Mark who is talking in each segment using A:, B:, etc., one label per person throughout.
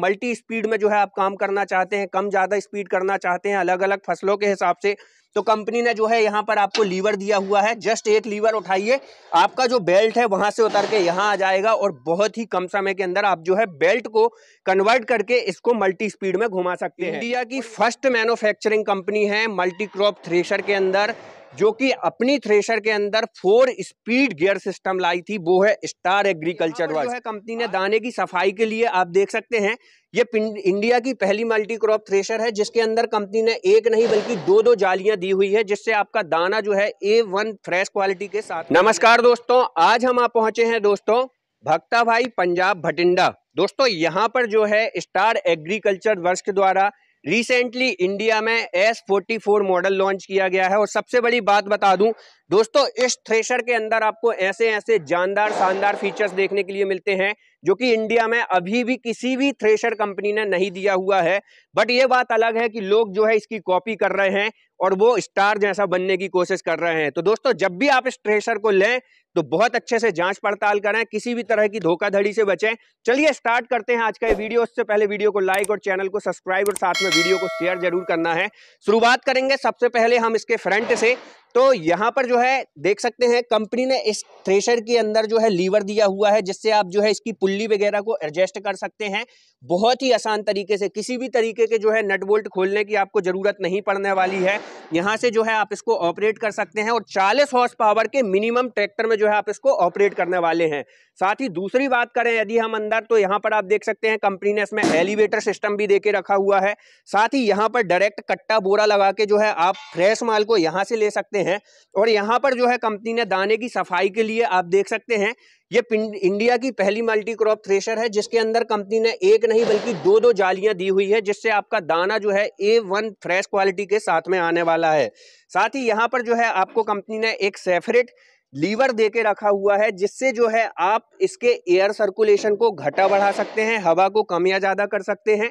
A: Multi speed में जो है आप काम करना चाहते हैं कम ज़्यादा स्पीड करना चाहते हैं अलग अलग फसलों के हिसाब से तो कंपनी ने जो है यहाँ पर आपको लीवर दिया हुआ है जस्ट एक लीवर उठाइए आपका जो बेल्ट है वहाँ से उतर के यहाँ आ जाएगा और बहुत ही कम समय के अंदर आप जो है बेल्ट को कन्वर्ट करके इसको मल्टी स्पीड में घुमा सकते हैं इंडिया की फर्स्ट मैन्युफैक्चरिंग कंपनी है मल्टी क्रॉप थ्रेशर के अंदर जो कि अपनी थ्रेशर के अंदर फोर स्पीड गियर सिस्टम लाई थी वो है स्टार एग्रीकल्चर वर्ष है कंपनी ने हाँ। दाने की सफाई के लिए आप देख सकते हैं ये इंडिया की पहली मल्टी क्रॉप थ्रेशर है जिसके अंदर कंपनी ने एक नहीं बल्कि दो दो जालियां दी हुई है जिससे आपका दाना जो है ए वन फ्रेश क्वालिटी के साथ नमस्कार दोस्तों आज हम आप पहुंचे हैं दोस्तों भक्ता भाई पंजाब भटिंडा दोस्तों यहाँ पर जो है स्टार एग्रीकल्चर वर्ष के द्वारा रिसेंटली इंडिया में S forty four model launch किया गया है और सबसे बड़ी बात बता दूं दोस्तों इस थ्रेशर के अंदर आपको ऐसे ऐसे जानदार शानदार फीचर्स देखने के लिए मिलते हैं जो कि इंडिया में अभी भी किसी भी थ्रेशर कंपनी ने नहीं दिया हुआ है बट ये बात अलग है कि लोग जो है इसकी कॉपी कर रहे हैं और वो स्टार जैसा बनने की कोशिश कर रहे हैं तो दोस्तों जब भी आप इस थ्रेशर को लें तो बहुत अच्छे से जांच पड़ताल करें किसी भी तरह की धोखाधड़ी से बचें चलिए स्टार्ट करते हैं आज का ये वीडियो उससे पहले वीडियो को लाइक और चैनल को सब्सक्राइब और साथ में वीडियो को शेयर जरूर करना है शुरुआत करेंगे सबसे पहले हम इसके फ्रंट से तो यहाँ पर जो है देख सकते हैं कंपनी ने इस थ्रेशर के अंदर जो है लीवर दिया हुआ है जिससे आप जो है इसकी पुल्ली वगैरह को एडजस्ट कर सकते हैं बहुत ही आसान तरीके से किसी भी तरीके के जो है नट बोल्ट खोलने की आपको ज़रूरत नहीं पड़ने वाली है यहाँ से जो है आप इसको ऑपरेट कर सकते हैं और चालीस हॉर्स पावर के मिनिमम ट्रैक्टर में जो है आप इसको ऑपरेट करने वाले हैं साथ ही दूसरी बात करें यदि हम अंदर तो यहाँ पर आप देख सकते हैं कंपनी ने इसमें एलिवेटर सिस्टम भी देके रखा हुआ है साथ ही यहाँ पर डायरेक्ट कट्टा बोरा लगा के जो है आप फ्रेश माल को यहाँ से ले सकते हैं और यहाँ पर जो है कंपनी ने दाने की सफाई के लिए आप देख सकते हैं ये इंडिया की पहली मल्टी क्रॉप थ्रेशर है जिसके अंदर कंपनी ने एक नहीं बल्कि दो दो जालियां दी हुई है जिससे आपका दाना जो है ए वन फ्रेश क्वालिटी के साथ में आने वाला है साथ ही यहाँ पर जो है आपको कंपनी ने एक सेफरेट लीवर दे के रखा हुआ है जिससे जो है आप इसके एयर सर्कुलेशन को घटा बढ़ा सकते हैं हवा को कम या ज़्यादा कर सकते हैं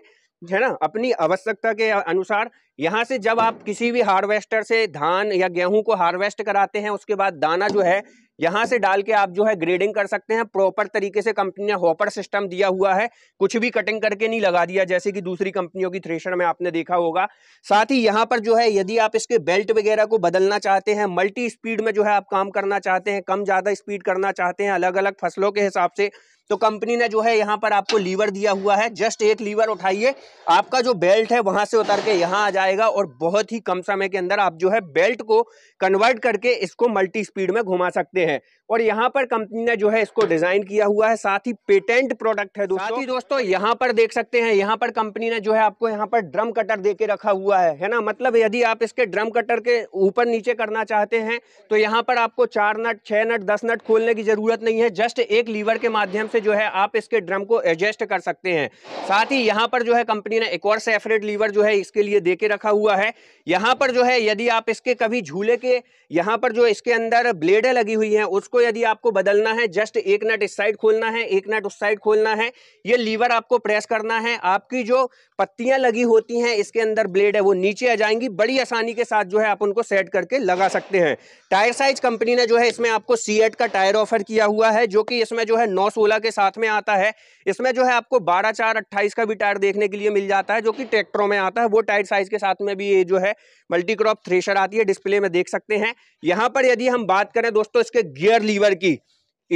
A: है ना अपनी आवश्यकता के अनुसार यहाँ से जब आप किसी भी हार्वेस्टर से धान या गेहूं को हार्वेस्ट कराते हैं उसके बाद दाना जो है यहाँ से डाल के आप जो है ग्रेडिंग कर सकते हैं प्रॉपर तरीके से कंपनी ने हॉपर सिस्टम दिया हुआ है कुछ भी कटिंग करके नहीं लगा दिया जैसे कि दूसरी कंपनियों की थ्रेशर में आपने देखा होगा साथ ही यहाँ पर जो है यदि आप इसके बेल्ट वगैरह को बदलना चाहते हैं मल्टी स्पीड में जो है आप काम करना चाहते हैं कम ज़्यादा स्पीड करना चाहते हैं अलग अलग फसलों के हिसाब से तो कंपनी ने जो है यहाँ पर आपको लीवर दिया हुआ है जस्ट एक लीवर उठाइए आपका जो बेल्ट है वहां से उतर के यहाँ आ जाएगा और बहुत ही कम समय के अंदर आप जो है बेल्ट को कन्वर्ट करके इसको मल्टी स्पीड में घुमा सकते हैं और यहाँ पर कंपनी ने जो है इसको डिजाइन किया हुआ है साथ ही पेटेंट प्रोडक्ट है दोस्तों दोस्तों यहाँ पर देख सकते हैं यहाँ पर कंपनी ने जो है आपको यहाँ पर ड्रम कटर दे के रखा हुआ है है ना मतलब यदि आप इसके ड्रम कटर के ऊपर नीचे करना चाहते हैं तो यहाँ पर आपको चार नट छह नट दस नट खोलने की जरूरत नहीं है जस्ट एक लीवर के माध्यम से से जो है आप इसके ड्रम को एडजस्ट कर सकते हैं साथ ही यहाँ पर जो है कंपनी ने एक और सेफरेट लीवर जो है इसके लिए दे के रखा हुआ है यहाँ पर जो है यदि आप इसके कभी झूले के यहाँ पर जो इसके अंदर ब्लेडें लगी हुई हैं उसको यदि आपको बदलना है जस्ट एक नट इस साइड खोलना है एक नट उस साइड खोलना है ये लीवर आपको प्रेस करना है आपकी जो पत्तियाँ लगी होती हैं इसके अंदर ब्लेड है वो नीचे आ जाएंगी बड़ी आसानी के साथ जो है आप उनको सेट करके लगा सकते हैं टायर साइज कंपनी ने जो है इसमें आपको सी का टायर ऑफर किया हुआ है जो कि इसमें जो है नौ सोलह के साथ में आता है इसमें जो है आपको बारह चार अट्ठाईस का भी टायर देखने के लिए मिल जाता है जो कि ट्रैक्टरों में आता है वो टायर साइज के साथ में भी ये जो है मल्टी क्रॉप थ्रेशर आती है डिस्प्ले में देख सकते हैं यहाँ पर यदि हम बात करें दोस्तों इसके गियर लीवर की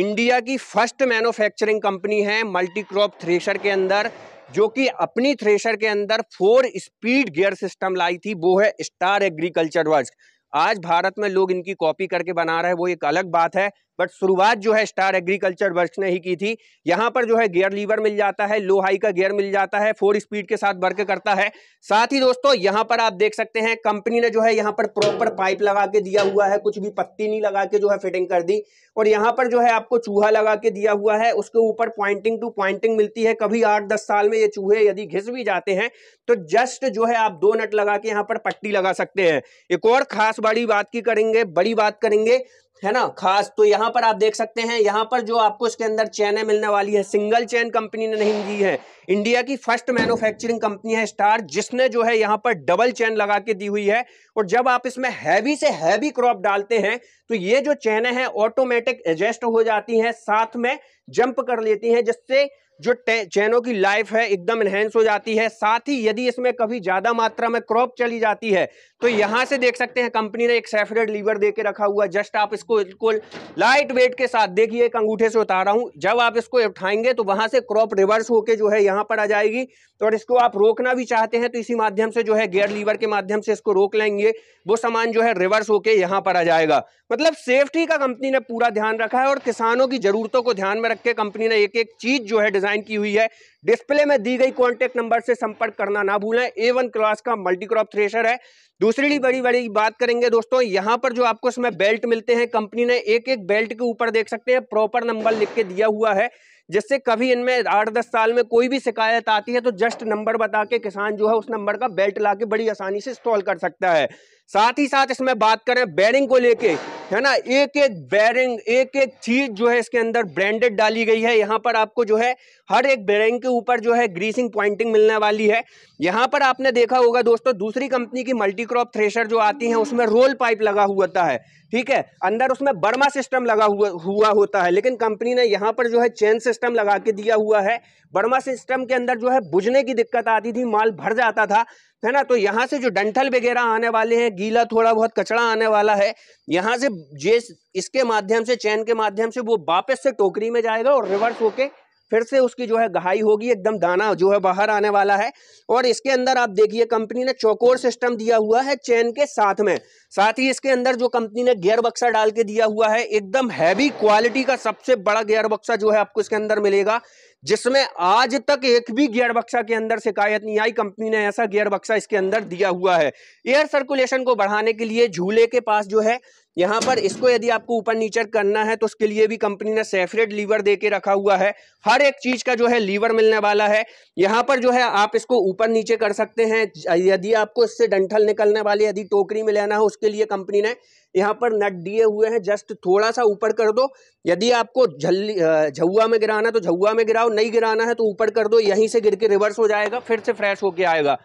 A: इंडिया की फर्स्ट मैनुफैक्चरिंग कंपनी है मल्टी क्रॉप थ्रेशर के अंदर जो कि अपनी थ्रेशर के अंदर फोर स्पीड गियर सिस्टम लाई थी वो है स्टार एग्रीकल्चर वर्क आज भारत में लोग इनकी कॉपी करके बना रहे हैं वो एक अलग बात है बट शुरुआत जो है स्टार एग्रीकल्चर वर्क ने ही की थी यहाँ पर जो है गियर लीवर मिल जाता है लो हाई का गियर मिल जाता है फोर स्पीड के साथ वर्क करता है साथ ही दोस्तों यहाँ पर आप देख सकते हैं कंपनी ने जो है यहाँ पर प्रॉपर पाइप लगा के दिया हुआ है कुछ भी पत्ती नहीं लगा के जो है फिटिंग कर दी और यहाँ पर जो है आपको चूहा लगा के दिया हुआ है उसके ऊपर पॉइंटिंग टू पॉइंटिंग मिलती है कभी आठ दस साल में ये चूहे यदि घिस भी जाते हैं तो जस्ट जो है आप दो नट लगा के यहाँ पर पट्टी लगा सकते हैं एक और खास बड़ी बात की करेंगे बड़ी बात करेंगे है ना खास तो यहाँ पर आप देख सकते हैं यहाँ पर जो आपको इसके अंदर चैनें मिलने वाली है सिंगल चैन कंपनी ने नहीं दी है इंडिया की फर्स्ट मैन्युफैक्चरिंग कंपनी है स्टार जिसने जो है यहाँ पर डबल चैन लगा के दी हुई है और जब आप इसमें हैवी से हैवी क्रॉप डालते हैं तो ये जो चैने हैं ऑटोमेटिक एडजस्ट हो जाती हैं साथ में जंप कर लेती हैं जिससे जो चैनों की लाइफ है एकदम इन्हेंस हो जाती है साथ ही यदि इसमें कभी ज़्यादा मात्रा में क्रॉप चली जाती है तो यहां से देख सकते हैं कंपनी ने एक सेफरेट लीवर दे के रखा हुआ जस्ट आप इसको बिल्कुल लाइट वेट के साथ देखिए एक अंगूठे से उतारा हूं जब आप इसको उठाएंगे तो वहां से क्रॉप रिवर्स होके जो है यहाँ यहाँ पर आ जाएगी तो और इसको आप रोकना भी चाहते हैं तो इसी माध्यम से जो है गेयर लीवर के माध्यम से इसको रोक लेंगे वो सामान जो है रिवर्स होके यहाँ पर आ जाएगा मतलब सेफ्टी का कंपनी ने पूरा ध्यान रखा है और किसानों की ज़रूरतों को ध्यान में रख के कंपनी ने एक एक चीज़ जो है डिज़ाइन की हुई है डिस्प्ले में दी गई कॉन्टेक्ट नंबर से संपर्क करना ना भूलें ए वन क्लास का मल्टीक्रॉप थ्रेशर है दूसरी बड़ी बड़ी बात करेंगे दोस्तों यहाँ पर जो आपको इसमें बेल्ट मिलते हैं कंपनी ने एक एक बेल्ट के ऊपर देख सकते हैं प्रॉपर नंबर लिख के दिया हुआ है जिससे कभी इनमें आठ दस साल में कोई भी शिकायत आती है तो जस्ट नंबर बता के किसान जो है उस नंबर का बेल्ट ला के बड़ी आसानी से इंस्टॉल कर सकता है साथ ही साथ इसमें बात करें बैरिंग को लेके है ना एक एक बैरिंग एक एक चीज़ जो है इसके अंदर ब्रांडेड डाली गई है यहाँ पर आपको जो है हर एक बैरिंग के ऊपर जो है ग्रीसिंग पॉइंटिंग मिलने वाली है यहाँ पर आपने देखा होगा दोस्तों दूसरी कंपनी की मल्टी क्रॉप थ्रेशर जो आती है उसमें रोल पाइप लगा हुआ है ठीक है अंदर उसमें बर्मा सिस्टम लगा हुआ हुआ होता है लेकिन कंपनी ने यहाँ पर जो है चेन सिस्टम लगा के दिया हुआ है बर्मा सिस्टम के अंदर जो है बुझने की दिक्कत आती थी माल भर जाता था है ना तो यहाँ से जो डंठल वगैरह आने वाले हैं गीला थोड़ा बहुत कचरा आने वाला है यहाँ से जे इसके माध्यम से चैन के माध्यम से वो वापस से टोकरी में जाएगा और रिवर्स होके फिर से उसकी जो है गहाई होगी एकदम दाना जो है बाहर आने वाला है और इसके अंदर आप देखिए कंपनी ने चौकोर सिस्टम दिया हुआ है चैन के साथ में साथ ही इसके अंदर जो कंपनी ने गियर बक्सा डाल के दिया हुआ है एकदम हैवी क्वालिटी का सबसे बड़ा गियर बक्सा जो है आपको इसके अंदर मिलेगा जिसमें आज तक एक भी गियर बक्सा के अंदर शिकायत नहीं आई कंपनी ने ऐसा गियर बक्सा इसके अंदर दिया हुआ है एयर सर्कुलेशन को बढ़ाने के लिए झूले के पास जो है यहाँ पर इसको यदि आपको ऊपर नीचे करना है तो उसके लिए भी कंपनी ने सेफरेट लीवर दे के रखा हुआ है हर एक चीज़ का जो है लीवर मिलने वाला है यहाँ पर जो है आप इसको ऊपर नीचे कर सकते हैं यदि आपको इससे डंठल निकलने वाली यदि टोकरी में लेना है उसके लिए कंपनी ने यहाँ पर नट दिए हुए हैं जस्ट थोड़ा सा ऊपर कर दो यदि आपको झल्ली झुआ में गिराना तो झुआ में गिराओ नहीं गिराना है तो ऊपर कर दो यहीं से गिर के रिवर्स हो जाएगा फिर से फ्रेश होके आएगा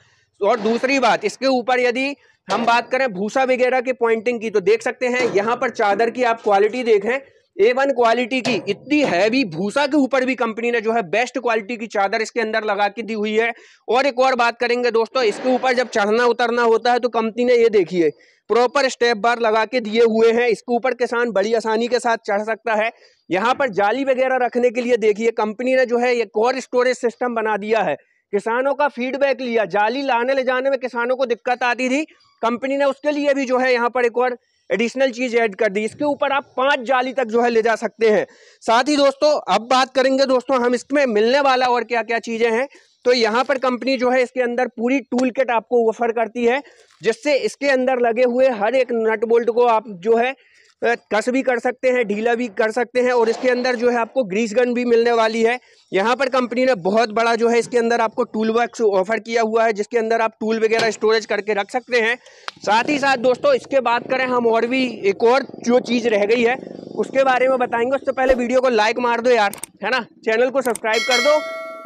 A: और दूसरी बात इसके ऊपर यदि हम बात करें भूसा वगैरह की पॉइंटिंग की तो देख सकते हैं यहाँ पर चादर की आप क्वालिटी देखें ए वन क्वालिटी की इतनी हैवी भूसा के ऊपर भी कंपनी ने जो है बेस्ट क्वालिटी की चादर इसके अंदर लगा के दी हुई है और एक और बात करेंगे दोस्तों इसके ऊपर जब चढ़ना उतरना होता है तो कंपनी ने ये देखिए प्रॉपर स्टेप बार लगा के दिए हुए हैं इसके ऊपर किसान बड़ी आसानी के साथ चढ़ सकता है यहाँ पर जाली वगैरह रखने के लिए देखिए कंपनी ने जो है एक और स्टोरेज सिस्टम बना दिया है किसानों का फीडबैक लिया जाली लाने ले जाने में किसानों को दिक्कत आती थी कंपनी ने उसके लिए भी जो है यहाँ पर एक और एडिशनल चीज ऐड कर दी इसके ऊपर आप पांच जाली तक जो है ले जा सकते हैं साथ ही दोस्तों अब बात करेंगे दोस्तों हम इसमें मिलने वाला और क्या क्या चीजें हैं तो यहाँ पर कंपनी जो है इसके अंदर पूरी टूल किट आपको ऑफर करती है जिससे इसके अंदर लगे हुए हर एक नट बोल्ट को आप जो है कस भी कर सकते हैं ढीला भी कर सकते हैं और इसके अंदर जो है आपको ग्रीस गन भी मिलने वाली है यहाँ पर कंपनी ने बहुत बड़ा जो है इसके अंदर आपको टूल बॉक्स ऑफर किया हुआ है जिसके अंदर आप टूल वगैरह स्टोरेज करके रख सकते हैं साथ ही साथ दोस्तों इसके बात करें हम और भी एक और जो चीज़ रह गई है उसके बारे में बताएंगे उससे पहले वीडियो को लाइक मार दो यार है ना चैनल को सब्सक्राइब कर दो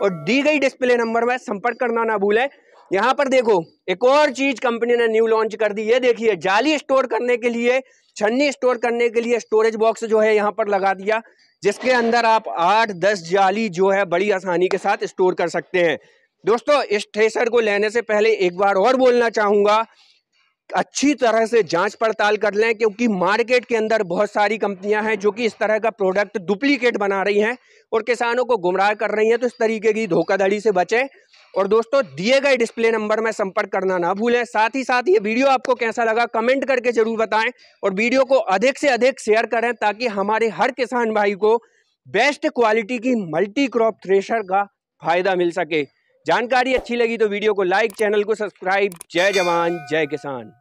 A: और दी गई डिस्प्ले नंबर में संपर्क करना ना भूलें यहाँ पर देखो एक और चीज़ कंपनी ने न्यू लॉन्च कर दी है देखिए जाली स्टोर करने के लिए छन्नी स्टोर करने के लिए स्टोरेज बॉक्स जो है यहाँ पर लगा दिया जिसके अंदर आप आठ दस जाली जो है बड़ी आसानी के साथ स्टोर कर सकते हैं दोस्तों इस थ्रेसर को लेने से पहले एक बार और बोलना चाहूँगा अच्छी तरह से जांच पड़ताल कर लें क्योंकि मार्केट के अंदर बहुत सारी कंपनियां हैं जो कि इस तरह का प्रोडक्ट डुप्लीकेट बना रही हैं और किसानों को गुमराह कर रही हैं तो इस तरीके की धोखाधड़ी से बचें और दोस्तों दिए गए डिस्प्ले नंबर में संपर्क करना ना भूलें साथ ही साथ ये वीडियो आपको कैसा लगा कमेंट करके जरूर बताएं और वीडियो को अधिक से अधिक शेयर करें ताकि हमारे हर किसान भाई को बेस्ट क्वालिटी की मल्टी क्रॉप थ्रेशर का फायदा मिल सके जानकारी अच्छी लगी तो वीडियो को लाइक चैनल को सब्सक्राइब जय जवान जय किसान